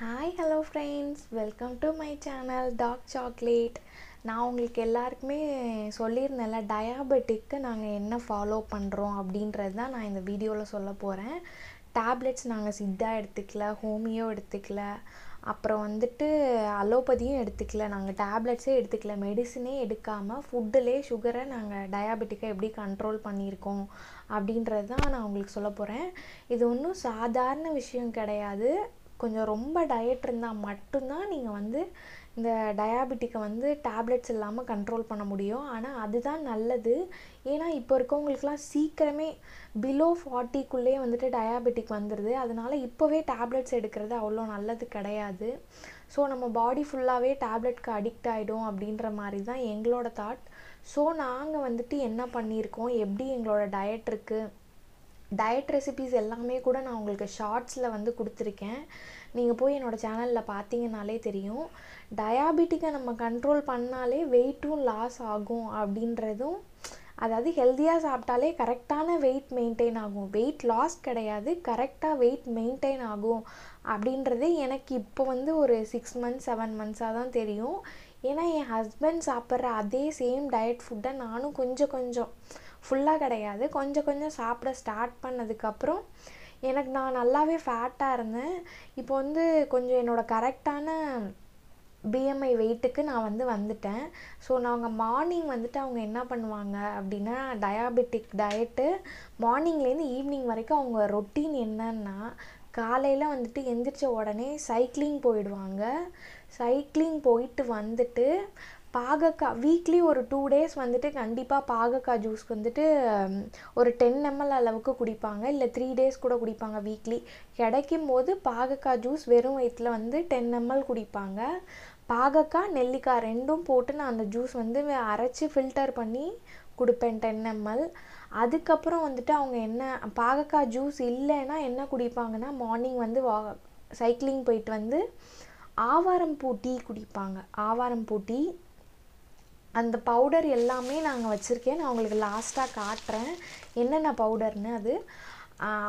hi hello friends welcome to my channel dark chocolate நான் உங்களுக்கு எல்லாருக்குமே சொல்லியிருந்தேன்ல டயாபெட்டிக்கு நாங்கள் என்ன ஃபாலோ பண்ணுறோம் அப்படின்றது தான் நான் இந்த வீடியோவில் சொல்ல போகிறேன் டேப்லெட்ஸ் நாங்கள் சித்தா எடுத்துக்கல ஹோமியோ எடுத்துக்கல அப்புறம் வந்துட்டு அலோபதியும் எடுத்துக்கல நாங்கள் டேப்லெட்ஸே எடுத்துக்கல மெடிசனே எடுக்காமல் ஃபுட்டுலே சுகரை நாங்கள் டயாபெட்டிக்கை எப்படி கண்ட்ரோல் பண்ணியிருக்கோம் அப்படின்றது தான் நான் உங்களுக்கு சொல்ல போகிறேன் இது ஒன்றும் சாதாரண விஷயம் கிடையாது கொஞ்சம் ரொம்ப டயட் இருந்தால் மட்டும்தான் நீங்கள் வந்து இந்த டயாபெட்டிக்கை வந்து டேப்லெட்ஸ் இல்லாமல் கண்ட்ரோல் பண்ண முடியும் ஆனால் அதுதான் நல்லது ஏன்னா இப்போ இருக்கவங்களுக்குலாம் சீக்கிரமே பிலோ ஃபார்ட்டிக்குள்ளேயே வந்துட்டு டயாபெட்டிக் வந்துடுது அதனால் இப்போவே டேப்லெட்ஸ் எடுக்கிறது அவ்வளோ நல்லது கிடையாது ஸோ நம்ம பாடி ஃபுல்லாகவே டேப்லெட்க்கு அடிக்ட் ஆகிடும் அப்படின்ற மாதிரி தான் எங்களோட தாட் ஸோ நாங்கள் வந்துட்டு என்ன பண்ணியிருக்கோம் எப்படி எங்களோட டயட் இருக்குது டயட் ரெசிபீஸ் எல்லாமே கூட நான் உங்களுக்கு ஷார்ட்ஸில் வந்து கொடுத்துருக்கேன் நீங்கள் போய் என்னோடய சேனலில் பார்த்தீங்கனாலே தெரியும் டயாபெட்டிக்கை நம்ம கண்ட்ரோல் பண்ணாலே வெயிட்டும் லாஸ் ஆகும் அப்படின்றதும் அதாவது ஹெல்த்தியாக சாப்பிட்டாலே கரெக்டான வெயிட் மெயின்டைன் ஆகும் வெயிட் லாஸ் கிடையாது கரெக்டாக வெயிட் மெயின்டைன் ஆகும் அப்படின்றதே எனக்கு இப்போ வந்து ஒரு சிக்ஸ் மந்த்ஸ் செவன் மந்த்ஸாக தான் தெரியும் ஏன்னா என் ஹஸ்பண்ட் சாப்பிட்ற அதே சேம் டயட் ஃபுட்டை நானும் கொஞ்சம் கொஞ்சம் ஃபுல்லாக கிடையாது கொஞ்சம் கொஞ்சம் சாப்பிட ஸ்டார்ட் பண்ணதுக்கப்புறம் எனக்கு நான் நல்லாவே ஃபேட்டாக இருந்தேன் இப்போ வந்து கொஞ்சம் என்னோடய கரெக்டான பிஎம்ஐ வெயிட்டுக்கு நான் வந்து வந்துட்டேன் ஸோ நாங்கள் மார்னிங் வந்துட்டு அவங்க என்ன பண்ணுவாங்க அப்படின்னா டயாபெட்டிக் டயட்டு மார்னிங்லேருந்து ஈவினிங் வரைக்கும் அவங்க ரொட்டீன் என்னன்னா காலையில் வந்துட்டு எந்திரிச்ச உடனே சைக்கிளிங் போயிடுவாங்க சைக்கிளிங் போயிட்டு வந்துட்டு பாகக்காய் வீக்லி ஒரு டூ டேஸ் வந்துட்டு கண்டிப்பாக பாகக்காய் ஜூஸ்க்கு வந்துட்டு ஒரு டென் எம்எல் அளவுக்கு குடிப்பாங்க இல்லை த்ரீ டேஸ் கூட குடிப்பாங்க வீக்லி கிடைக்கும் போது பாகக்காய் ஜூஸ் வெறும் வயிற்றில் வந்து டென் எம்எல் குடிப்பாங்க பாகக்காய் நெல்லிக்காய் ரெண்டும் போட்டு நான் அந்த ஜூஸ் வந்து அரைச்சி ஃபில்டர் பண்ணி கொடுப்பேன் டென் எம்எல் அதுக்கப்புறம் வந்துட்டு அவங்க என்ன பாகக்காய் ஜூஸ் இல்லைன்னா என்ன குடிப்பாங்கன்னா மார்னிங் வந்து வா சைக்கிளிங் போயிட்டு வந்து ஆவாரம் பூ டீ குடிப்பாங்க ஆவாரம் பூ டீ அந்த பவுடர் எல்லாமே நாங்கள் வச்சுருக்கேன் நான் உங்களுக்கு லாஸ்ட்டாக காட்டுறேன் என்னென்ன பவுடர்னு அது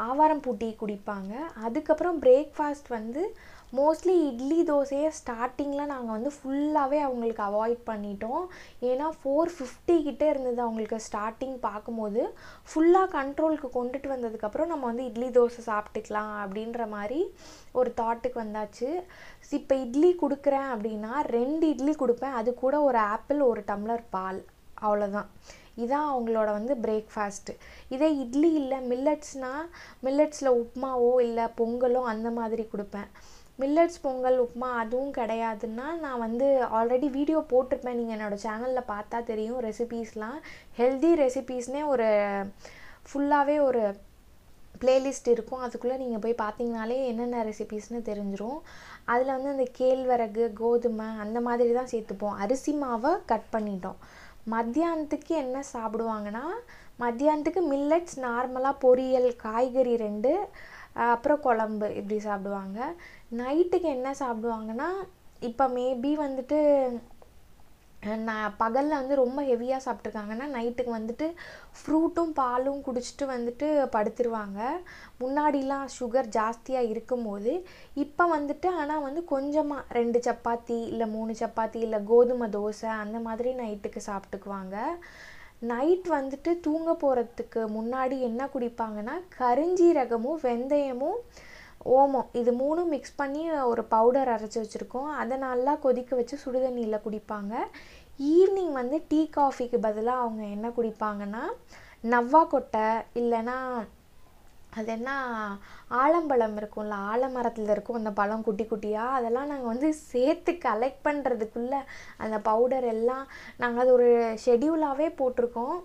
ஆவாரம் பூட்டி குடிப்பாங்க அதுக்கப்புறம் பிரேக்ஃபாஸ்ட் வந்து மோஸ்ட்லி இட்லி தோசையை ஸ்டார்டிங்கில் நாங்கள் வந்து ஃபுல்லாகவே அவங்களுக்கு அவாய்ட் பண்ணிட்டோம் ஏன்னா ஃபோர் ஃபிஃப்டி கிட்டே இருந்தது அவங்களுக்கு ஸ்டார்டிங் பார்க்கும்போது ஃபுல்லாக கண்ட்ரோலுக்கு கொண்டுட்டு வந்ததுக்கப்புறம் நம்ம வந்து இட்லி தோசை சாப்பிட்டுக்கலாம் அப்படின்ற மாதிரி ஒரு தாட்டுக்கு வந்தாச்சு இப்போ இட்லி கொடுக்குறேன் அப்படின்னா ரெண்டு இட்லி கொடுப்பேன் அது கூட ஒரு ஆப்பிள் ஒரு டம்ளர் பால் அவ்வளோதான் இதான் அவங்களோட வந்து பிரேக்ஃபாஸ்ட்டு இதே இட்லி இல்லை மில்லட்ஸ்னால் மில்லட்ஸில் உப்புமாவோ இல்லை பொங்கலோ அந்த மாதிரி கொடுப்பேன் மில்லட்ஸ் பொங்கல் உப்புமா அதுவும் கிடையாதுன்னா நான் வந்து ஆல்ரெடி வீடியோ போட்டிருப்பேன் நீங்கள் என்னோடய சேனலில் பார்த்தா தெரியும் ரெசிபீஸ்லாம் ஹெல்தி ரெசிபீஸ்னே ஒரு ஃபுல்லாகவே ஒரு பிளேலிஸ்ட் இருக்கும் அதுக்குள்ளே நீங்கள் போய் பார்த்தீங்கனாலே என்னென்ன ரெசிபீஸ்னு தெரிஞ்சிடும் அதில் வந்து அந்த கேழ்வரகு கோதுமை அந்த மாதிரி தான் சேர்த்துப்போம் அரிசி மாவை கட் பண்ணிட்டோம் மத்தியானத்துக்கு என்ன சாப்பிடுவாங்கன்னா மத்தியானத்துக்கு மில்லட்ஸ் நார்மலாக பொரியல் காய்கறி ரெண்டு அப்புறம் குழம்பு இப்படி சாப்பிடுவாங்க நைட்டுக்கு என்ன சாப்பிடுவாங்கன்னா இப்போ மேபி வந்துட்டு நான் பகலில் வந்து ரொம்ப ஹெவியாக சாப்பிட்ருக்காங்கன்னா நைட்டுக்கு வந்துட்டு ஃப்ரூட்டும் பாலும் குடிச்சிட்டு வந்துட்டு படுத்துருவாங்க முன்னாடிலாம் சுகர் ஜாஸ்தியாக இருக்கும்போது இப்போ வந்துட்டு ஆனால் வந்து கொஞ்சமாக ரெண்டு சப்பாத்தி இல்லை மூணு சப்பாத்தி இல்லை கோதுமை தோசை அந்த மாதிரி நைட்டுக்கு சாப்பிட்டுக்குவாங்க நைட் வந்துட்டு தூங்க போகிறதுக்கு முன்னாடி என்ன குடிப்பாங்கன்னா கருஞ்சீரகமும் வெந்தயமும் ஓமம் இது மூணும் மிக்ஸ் பண்ணி ஒரு பவுடர் அரைச்சி வச்சுருக்கோம் அதை நல்லா கொதிக்க வச்சு சுடுதண்ணியில் குடிப்பாங்க ஈவினிங் வந்து டீ காஃபிக்கு பதிலாக அவங்க என்ன குடிப்பாங்கன்னா நவ்வா கொட்டை இல்லைன்னா அது என்ன ஆலம்பழம் இருக்கும்ல ஆலமரத்தில் இருக்கும் அந்த பழம் குட்டி குட்டியாக அதெல்லாம் நாங்கள் வந்து சேர்த்து கலெக்ட் பண்ணுறதுக்குள்ளே அந்த பவுடர் எல்லாம் நாங்கள் அது ஒரு ஷெடியூலாகவே போட்டிருக்கோம்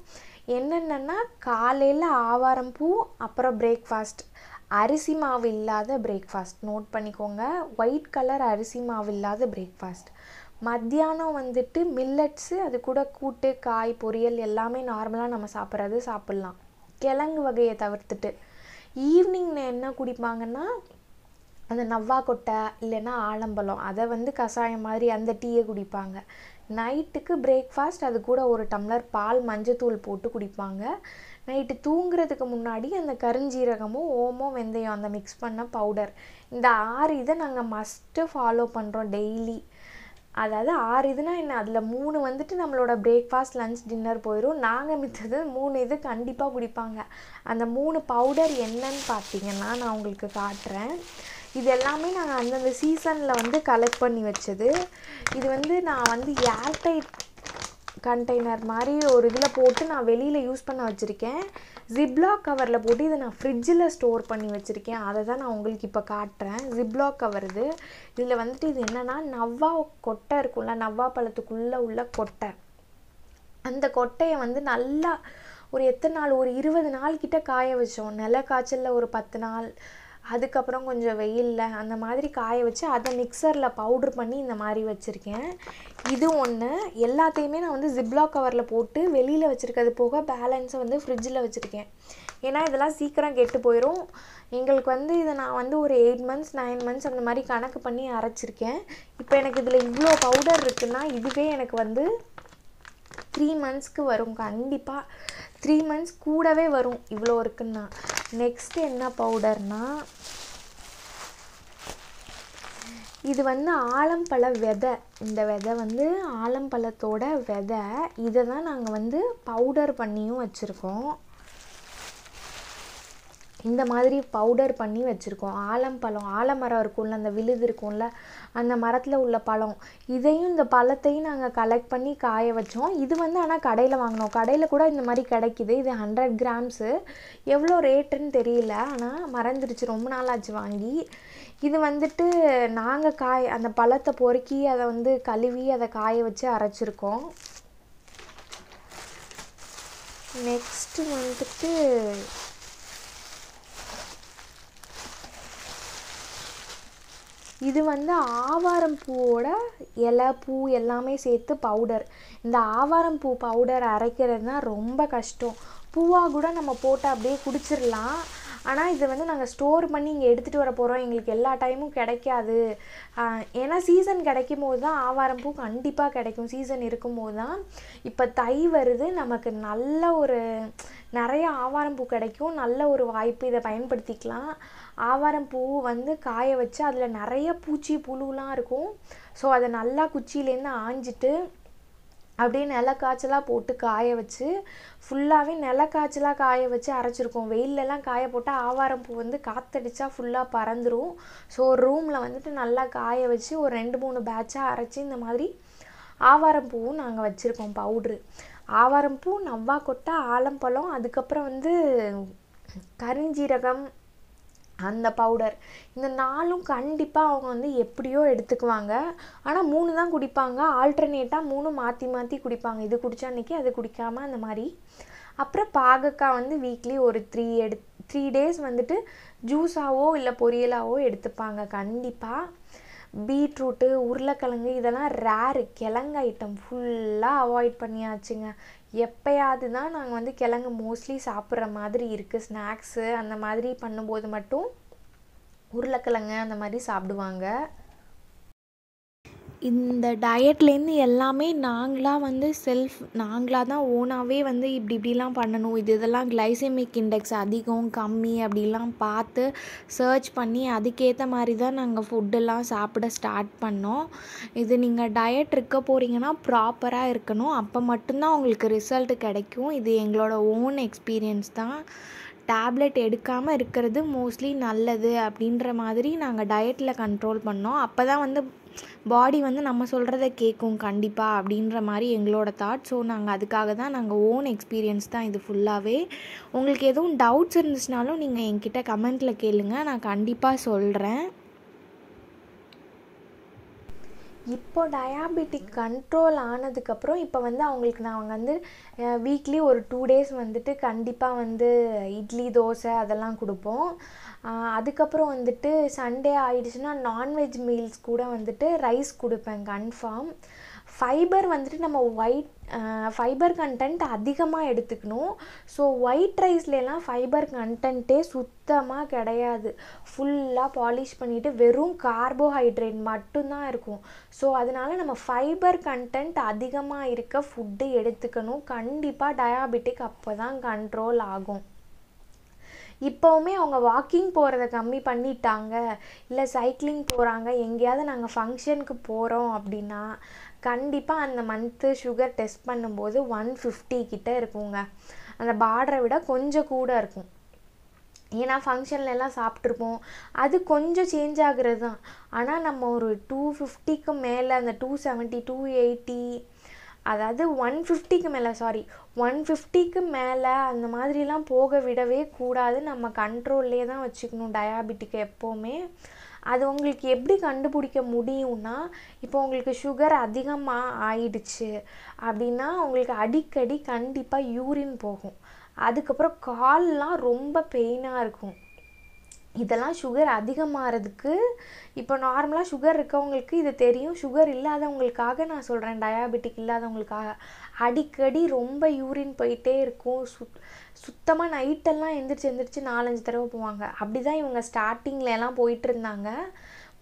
என்னென்னா காலையில் ஆவாரம் பூ அப்புறம் பிரேக்ஃபாஸ்ட் அரிசி மாவு இல்லாத பிரேக்ஃபாஸ்ட் நோட் பண்ணிக்கோங்க ஒயிட் கலர் அரிசி மாவு இல்லாத பிரேக்ஃபாஸ்ட் மத்தியானம் வந்துட்டு மில்லட்ஸு அது கூட கூட்டு காய் பொரியல் எல்லாமே நார்மலாக நம்ம சாப்பிட்றது சாப்பிட்லாம் கிழங்கு வகையை தவிர்த்துட்டு ஈவினிங்கில் என்ன குடிப்பாங்கன்னா அந்த நவ்வா கொட்டை இல்லைன்னா ஆலம்பழம் அதை வந்து கஷாயம் மாதிரி அந்த டீயை குடிப்பாங்க நைட்டுக்கு பிரேக்ஃபாஸ்ட் அது கூட ஒரு டம்ளர் பால் மஞ்சத்தூள் போட்டு குடிப்பாங்க நைட்டு தூங்குறதுக்கு முன்னாடி அந்த கருஞ்சீரகமும் ஓமம் வெந்தயம் அந்த மிக்ஸ் பண்ண பவுடர் இந்த ஆறு இதை நாங்கள் மஸ்ட்டு ஃபாலோ பண்ணுறோம் டெய்லி அதாவது ஆறு இதுனால் என்ன அதில் மூணு வந்துட்டு நம்மளோட பிரேக்ஃபாஸ்ட் லன்ச் டின்னர் போயிடும் நாங்கள் மித்தது மூணு இது கண்டிப்பாக குடிப்பாங்க அந்த மூணு பவுடர் என்னன்னு பார்த்தீங்கன்னா நான் உங்களுக்கு காட்டுறேன் இது எல்லாமே நாங்கள் அந்தந்த சீசனில் வந்து கலெக்ட் பண்ணி வச்சது இது வந்து நான் வந்து ஏர்டைட் கண்டெய்னர் மாதிரி ஒரு இதில் போட்டு நான் வெளியில் யூஸ் பண்ண வச்சுருக்கேன் ஜிப்லாக் கவரில் போட்டு இதை நான் ஃப்ரிட்ஜில் ஸ்டோர் பண்ணி வச்சுருக்கேன் அதை தான் நான் உங்களுக்கு இப்போ காட்டுறேன் ஜிப்லாக் கவர் இது இதில் வந்துட்டு இது என்னென்னா நவ்வா கொட்டை இருக்கும்ல நவ்வா பழத்துக்குள்ளே உள்ள கொட்டை அந்த கொட்டையை வந்து நல்லா ஒரு எத்தனை நாள் ஒரு இருபது நாள் கிட்ட காய வச்சோம் நில காய்ச்சலில் ஒரு பத்து நாள் அதுக்கப்புறம் கொஞ்சம் வெயிலில் அந்த மாதிரி காய வச்சு அதை மிக்சரில் பவுட்ரு பண்ணி இந்த மாதிரி வச்சுருக்கேன் இது ஒன்று எல்லாத்தையுமே நான் வந்து ஜிப்லாக் கவரில் போட்டு வெளியில் வச்சுருக்கிறது போக பேலன்ஸை வந்து ஃப்ரிட்ஜில் வச்சுருக்கேன் ஏன்னா இதெல்லாம் சீக்கிரம் கெட்டு போயிடும் எங்களுக்கு வந்து இதை நான் வந்து ஒரு எயிட் மந்த்ஸ் நைன் மந்த்ஸ் அந்த மாதிரி கணக்கு பண்ணி அரைச்சிருக்கேன் இப்போ எனக்கு இதில் இவ்வளோ பவுடர் இருக்குன்னா இதுவே எனக்கு வந்து த்ரீ மந்த்ஸ்க்கு வரும் கண்டிப்பாக த்ரீ மந்த்ஸ் கூடவே வரும் இவ்வளோ இருக்குன்னா நெக்ஸ்ட் என்ன பவுடர்னால் இது வந்து ஆலம்பழ விதை இந்த விதை வந்து ஆலம்பழத்தோட விதை இதை தான் நாங்கள் வந்து பவுடர் பண்ணியும் வச்சுருக்கோம் இந்த மாதிரி பவுடர் பண்ணி வச்சுருக்கோம் ஆலம்பழம் ஆலமரம் இருக்கும்ல அந்த விழுது இருக்கும்ல அந்த மரத்தில் உள்ள பழம் இதையும் இந்த பழத்தையும் நாங்கள் கலெக்ட் பண்ணி காய வச்சோம் இது வந்து ஆனால் கடையில் வாங்கினோம் கடையில் கூட இந்த மாதிரி கிடைக்கிது இது ஹண்ட்ரட் கிராம்ஸு எவ்வளோ ரேட்டுன்னு தெரியல ஆனால் மறந்துடுச்சு ரொம்ப நாளாச்சு வாங்கி இது வந்துட்டு நாங்கள் காய அந்த பழத்தை பொறுக்கி அதை வந்து கழுவி அதை காய வச்சு அரைச்சிருக்கோம் நெக்ஸ்ட்டு வந்துட்டு இது வந்து ஆவாரம் பூவோட இலை பூ எல்லாமே சேர்த்து பவுடர் இந்த ஆவாரம் பூ பவுடர் அரைக்கிறது தான் ரொம்ப கஷ்டம் பூவாக கூட நம்ம போட்டு அப்படியே குடிச்சிடலாம் ஆனால் இதை வந்து நாங்கள் ஸ்டோர் பண்ணி இங்கே எடுத்துகிட்டு வர போகிறோம் எங்களுக்கு எல்லா டைமும் கிடைக்காது ஏன்னா சீசன் கிடைக்கும் போது தான் ஆவாரம் பூ கண்டிப்பாக கிடைக்கும் சீசன் இருக்கும்போது தான் இப்போ தை வருது நமக்கு நல்ல ஒரு நிறைய ஆவாரம் பூ கிடைக்கும் நல்ல ஒரு வாய்ப்பு இதை பயன்படுத்திக்கலாம் ஆவாரம் பூ வந்து காய வச்சு அதில் நிறைய பூச்சி புழுலாம் இருக்கும் ஸோ அதை நல்லா குச்சியிலேருந்து ஆஞ்சிட்டு அப்படியே நில காய்ச்சலாக போட்டு காய வச்சு ஃபுல்லாகவே காய்ச்சலாக காய வச்சு அரைச்சிருக்கோம் வெயிலெலாம் காய போட்டால் ஆவாரம் பூ வந்து காற்றடிச்சா ஃபுல்லாக பறந்துடும் ஸோ ரூமில் வந்துட்டு நல்லா காய வச்சு ஒரு ரெண்டு மூணு பேட்சாக அரைச்சி இந்த மாதிரி ஆவாரம் பூவும் நாங்கள் வச்சுருக்கோம் பவுட்ரு ஆவாரம் பூ நவ்வா கொட்டை ஆலம்பழம் அதுக்கப்புறம் வந்து கருஞ்சீரகம் அந்த பவுடர் இந்த நாலும் கண்டிப்பாக அவங்க வந்து எப்படியோ எடுத்துக்குவாங்க ஆனால் மூணு தான் குடிப்பாங்க ஆல்டர்னேட்டாக மூணு மாற்றி மாற்றி குடிப்பாங்க இது குடித்த அன்றைக்கி அது குடிக்காமல் அந்த மாதிரி அப்புறம் பாகக்காய் வந்து வீக்லி ஒரு த்ரீ எடு த்ரீ டேஸ் வந்துட்டு ஜூஸாவோ இல்லை பொரியலாவோ எடுத்துப்பாங்க கண்டிப்பாக பீட்ரூட்டு உருளைக்கிழங்கு இதெல்லாம் ரேரு கிழங்கு ஐட்டம் ஃபுல்லாக அவாய்ட் பண்ணியாச்சுங்க எப்போயாவது தான் நாங்கள் வந்து கிழங்கு மோஸ்ட்லி சாப்பிட்ற மாதிரி இருக்குது ஸ்நாக்ஸு அந்த மாதிரி பண்ணும்போது மட்டும் உருளைக்கிழங்கு அந்த மாதிரி சாப்பிடுவாங்க இந்த டயட்லேருந்து எல்லாமே நாங்களாக வந்து செல்ஃப் நாங்களாக தான் ஓனாகவே வந்து இப்படி இப்படிலாம் பண்ணணும் இது இதெல்லாம் கிளைசெமிக் இண்டெக்ஸ் அதிகம் கம்மி அப்படிலாம் பார்த்து சர்ச் பண்ணி அதுக்கேற்ற மாதிரி தான் நாங்கள் ஃபுட்டெல்லாம் சாப்பிட ஸ்டார்ட் பண்ணோம் இது நீங்கள் டயட் இருக்க போகிறீங்கன்னா ப்ராப்பராக இருக்கணும் அப்போ மட்டும்தான் உங்களுக்கு ரிசல்ட் கிடைக்கும் இது எங்களோட ஓன் எக்ஸ்பீரியன்ஸ் தான் டேப்லெட் எடுக்காமல் இருக்கிறது மோஸ்ட்லி நல்லது அப்படின்ற மாதிரி நாங்கள் டயட்டில் கண்ட்ரோல் பண்ணோம் அப்போ தான் வந்து பாடி வந்து நம்ம சொல்கிறத கேட்கும் கண்டிப்பாக அப்படின்ற மாதிரி எங்களோட தாட் ஸோ நாங்கள் அதுக்காக தான் நாங்கள் ஓன் எக்ஸ்பீரியன்ஸ் தான் இது ஃபுல்லாகவே உங்களுக்கு எதுவும் டவுட்ஸ் இருந்துச்சுனாலும் நீங்கள் என்கிட்ட கமெண்ட்டில் கேளுங்கள் நான் கண்டிப்பாக சொல்கிறேன் இப்போ டயாபெட்டிக் கண்ட்ரோல் ஆனதுக்கப்புறம் இப்போ வந்து அவங்களுக்கு நாங்கள் வந்து வீக்லி ஒரு டூ டேஸ் வந்துட்டு கண்டிப்பாக வந்து இட்லி தோசை அதெல்லாம் கொடுப்போம் அதுக்கப்புறம் வந்துட்டு சண்டே ஆயிடுச்சுன்னா நான்வெஜ் மீல்ஸ் கூட வந்துட்டு ரைஸ் கொடுப்பேன் கன்ஃபார்ம் ஃபைபர் வந்துட்டு நம்ம ஒயிட் ஃபைபர் கண்டென்ட் அதிகமாக எடுத்துக்கணும் ஸோ ஒயிட் ரைஸ்லலாம் ஃபைபர் கண்டென்ட்டே சுத்தமாக கிடையாது ஃபுல்லாக பாலிஷ் பண்ணிவிட்டு வெறும் கார்போஹைட்ரேட் மட்டும்தான் இருக்கும் ஸோ அதனால் நம்ம ஃபைபர் கண்டென்ட் அதிகமாக இருக்க ஃபுட்டு எடுத்துக்கணும் கண்டிப்பாக டயாபெட்டிக் அப்போ தான் கண்ட்ரோல் ஆகும் இப்போவுமே அவங்க வாக்கிங் போகிறத கம்மி பண்ணிட்டாங்க இல்லை சைக்கிளிங் போகிறாங்க எங்கேயாவது நாங்கள் ஃபங்க்ஷனுக்கு போகிறோம் அப்படின்னா கண்டிப்பாக அந்த மந்த்து சுகர் டெஸ்ட் பண்ணும்போது ஒன் ஃபிஃப்டி கிட்டே இருக்குங்க அந்த பார்டரை விட கொஞ்சம் கூட இருக்கும் ஏன்னா ஃபங்க்ஷனில் எல்லாம் சாப்பிட்ருப்போம் அது கொஞ்சம் சேஞ்ச் ஆகுறது தான் ஆனால் நம்ம ஒரு டூ ஃபிஃப்டிக்கு மேலே அந்த டூ செவன்ட்டி டூ எயிட்டி அதாவது ஒன் ஃபிஃப்டிக்கு மேலே சாரி ஒன் ஃபிஃப்டிக்கு மேலே அந்த மாதிரிலாம் போக விடவே கூடாது நம்ம கண்ட்ரோல்லே தான் வச்சுக்கணும் டயாபெட்டிக்கு எப்போவுமே அது உங்களுக்கு எப்படி கண்டுபிடிக்க முடியும்னா இப்போ உங்களுக்கு சுகர் அதிகமாக ஆயிடுச்சு அப்படின்னா உங்களுக்கு அடிக்கடி கண்டிப்பாக யூரின் போகும் அதுக்கப்புறம் கால்லாம் ரொம்ப பெயினாக இருக்கும் இதெல்லாம் சுகர் அதிகமாகிறதுக்கு இப்போ நார்மலாக சுகர் இருக்கவங்களுக்கு இது தெரியும் சுகர் இல்லாதவங்களுக்காக நான் சொல்கிறேன் டயாபெட்டிக் இல்லாதவங்களுக்காக அடிக்கடி ரொம்ப யூரின் போயிட்டே இருக்கும் சு சுத்தமாக நைட்டெல்லாம் எந்திரிச்சு எந்திரிச்சு நாலஞ்சு தடவை போவாங்க அப்படி தான் இவங்க ஸ்டார்டிங்லலாம் போயிட்டு இருந்தாங்க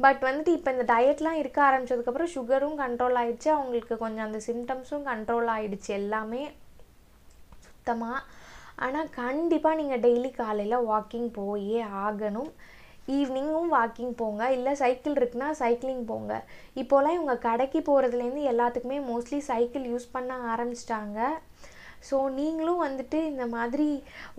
பட் வந்துட்டு இப்போ இந்த டயட்லாம் இருக்க ஆரம்பித்ததுக்கப்புறம் சுகரும் கண்ட்ரோல் ஆகிடுச்சு அவங்களுக்கு கொஞ்சம் அந்த சிம்டம்ஸும் கண்ட்ரோல் ஆகிடுச்சு எல்லாமே சுத்தமாக ஆனால் கண்டிப்பாக நீங்கள் டெய்லி காலையில் வாக்கிங் போயே ஆகணும் ஈவினிங்கும் வாக்கிங் போங்க இல்லை சைக்கிள் இருக்குன்னா சைக்கிளிங் போங்க இப்போலாம் இவங்க கடைக்கு போகிறதுலேருந்து எல்லாத்துக்குமே மோஸ்ட்லி சைக்கிள் யூஸ் பண்ண ஆரம்பிச்சிட்டாங்க ஸோ நீங்களும் வந்துட்டு இந்த மாதிரி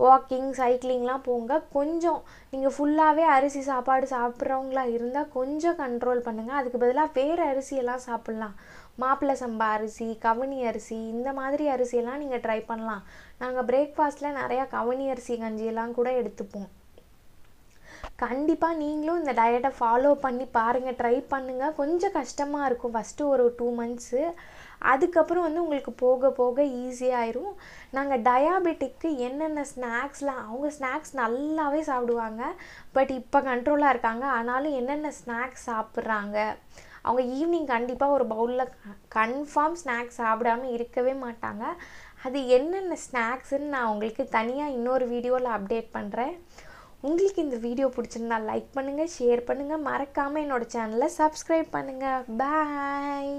வாக்கிங் சைக்கிளிங்லாம் போங்க கொஞ்சம் நீங்கள் ஃபுல்லாகவே அரிசி சாப்பாடு சாப்பிட்றவங்களா இருந்தால் கொஞ்சம் கண்ட்ரோல் பண்ணுங்கள் அதுக்கு பதிலாக வேறு அரிசியெல்லாம் சாப்பிட்லாம் மாப்பிள்ளை சம்பா அரிசி கவனி அரிசி இந்த மாதிரி அரிசியெல்லாம் நீங்கள் ட்ரை பண்ணலாம் நாங்கள் பிரேக்ஃபாஸ்ட்டில் நிறையா கவனி அரிசி கஞ்சியெல்லாம் கூட எடுத்துப்போம் கண்டிப்பாக நீங்களும் இந்த டயட்டை ஃபாலோ பண்ணி பாருங்கள் ட்ரை பண்ணுங்கள் கொஞ்சம் கஷ்டமாக இருக்கும் ஃபஸ்ட்டு ஒரு டூ மந்த்ஸு அதுக்கப்புறம் வந்து உங்களுக்கு போக போக ஈஸியாயிரும் நாங்கள் டயாபெட்டிக்கு என்னென்ன ஸ்நாக்ஸ்லாம் அவங்க ஸ்நாக்ஸ் நல்லாவே சாப்பிடுவாங்க பட் இப்போ கண்ட்ரோலாக இருக்காங்க ஆனாலும் என்னென்ன ஸ்நாக்ஸ் சாப்பிட்றாங்க அவங்க ஈவினிங் கண்டிப்பாக ஒரு பவுலில் கன்ஃபார்ம் ஸ்நாக்ஸ் சாப்பிடாமல் இருக்கவே மாட்டாங்க அது என்னென்ன ஸ்நாக்ஸுன்னு நான் உங்களுக்கு தனியாக இன்னொரு வீடியோவில் அப்டேட் பண்ணுறேன் உங்களுக்கு இந்த வீடியோ பிடிச்சிருந்தா லைக் பண்ணுங்கள் ஷேர் பண்ணுங்கள் மறக்காமல் என்னோடய சேனலை சப்ஸ்கிரைப் பண்ணுங்கள் பாய்